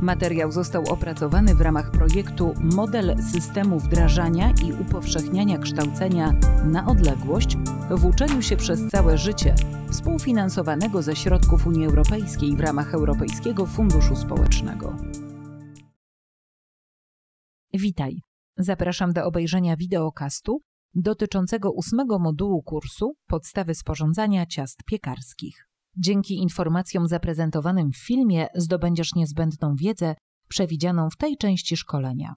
Materiał został opracowany w ramach projektu Model systemu wdrażania i upowszechniania kształcenia na odległość w uczeniu się przez całe życie, współfinansowanego ze środków Unii Europejskiej w ramach Europejskiego Funduszu Społecznego. Witaj. Zapraszam do obejrzenia wideokastu dotyczącego ósmego modułu kursu Podstawy sporządzania ciast piekarskich. Dzięki informacjom zaprezentowanym w filmie zdobędziesz niezbędną wiedzę przewidzianą w tej części szkolenia.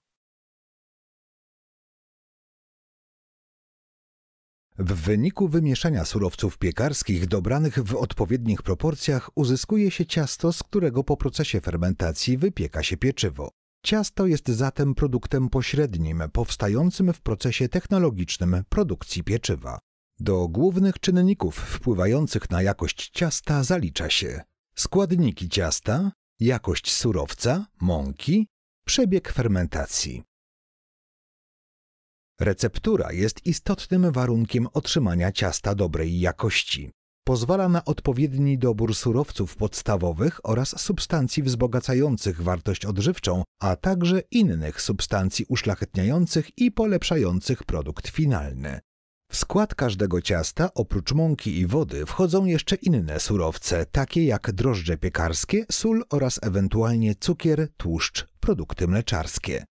W wyniku wymieszania surowców piekarskich dobranych w odpowiednich proporcjach uzyskuje się ciasto, z którego po procesie fermentacji wypieka się pieczywo. Ciasto jest zatem produktem pośrednim powstającym w procesie technologicznym produkcji pieczywa. Do głównych czynników wpływających na jakość ciasta zalicza się składniki ciasta, jakość surowca, mąki, przebieg fermentacji. Receptura jest istotnym warunkiem otrzymania ciasta dobrej jakości. Pozwala na odpowiedni dobór surowców podstawowych oraz substancji wzbogacających wartość odżywczą, a także innych substancji uszlachetniających i polepszających produkt finalny. W skład każdego ciasta oprócz mąki i wody wchodzą jeszcze inne surowce, takie jak drożdże piekarskie, sól oraz ewentualnie cukier, tłuszcz, produkty mleczarskie.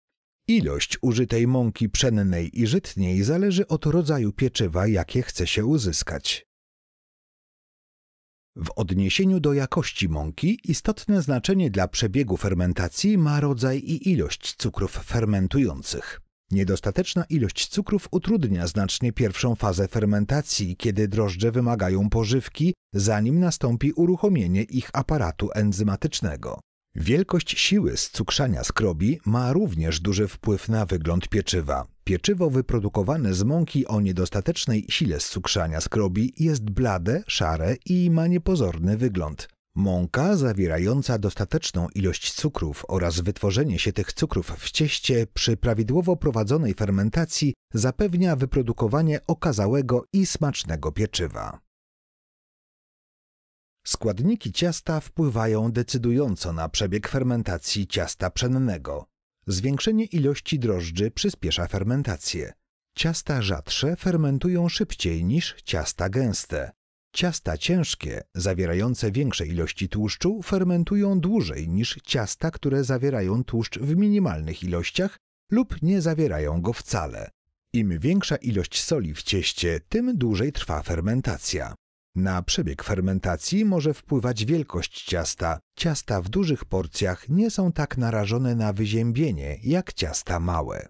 Ilość użytej mąki pszennej i żytniej zależy od rodzaju pieczywa, jakie chce się uzyskać. W odniesieniu do jakości mąki istotne znaczenie dla przebiegu fermentacji ma rodzaj i ilość cukrów fermentujących. Niedostateczna ilość cukrów utrudnia znacznie pierwszą fazę fermentacji, kiedy drożdże wymagają pożywki, zanim nastąpi uruchomienie ich aparatu enzymatycznego. Wielkość siły zcukrzania skrobi ma również duży wpływ na wygląd pieczywa. Pieczywo wyprodukowane z mąki o niedostatecznej sile zcukrzania skrobi jest blade, szare i ma niepozorny wygląd. Mąka zawierająca dostateczną ilość cukrów oraz wytworzenie się tych cukrów w cieście przy prawidłowo prowadzonej fermentacji zapewnia wyprodukowanie okazałego i smacznego pieczywa. Składniki ciasta wpływają decydująco na przebieg fermentacji ciasta pszennego. Zwiększenie ilości drożdży przyspiesza fermentację. Ciasta rzadsze fermentują szybciej niż ciasta gęste. Ciasta ciężkie, zawierające większe ilości tłuszczu, fermentują dłużej niż ciasta, które zawierają tłuszcz w minimalnych ilościach lub nie zawierają go wcale. Im większa ilość soli w cieście, tym dłużej trwa fermentacja. Na przebieg fermentacji może wpływać wielkość ciasta. Ciasta w dużych porcjach nie są tak narażone na wyziębienie jak ciasta małe.